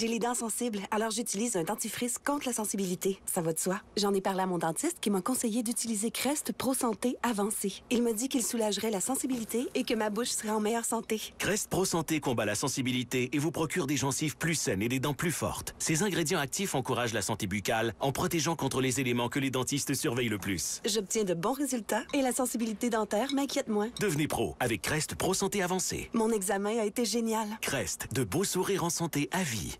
J'ai les dents sensibles, alors j'utilise un dentifrice contre la sensibilité. Ça va de soi. J'en ai parlé à mon dentiste qui m'a conseillé d'utiliser Crest Pro Santé Avancé. Il me dit qu'il soulagerait la sensibilité et que ma bouche serait en meilleure santé. Crest Pro Santé combat la sensibilité et vous procure des gencives plus saines et des dents plus fortes. Ces ingrédients actifs encouragent la santé buccale en protégeant contre les éléments que les dentistes surveillent le plus. J'obtiens de bons résultats et la sensibilité dentaire m'inquiète moins. Devenez pro avec Crest Pro Santé Avancé. Mon examen a été génial. Crest, de beaux sourires en santé à vie.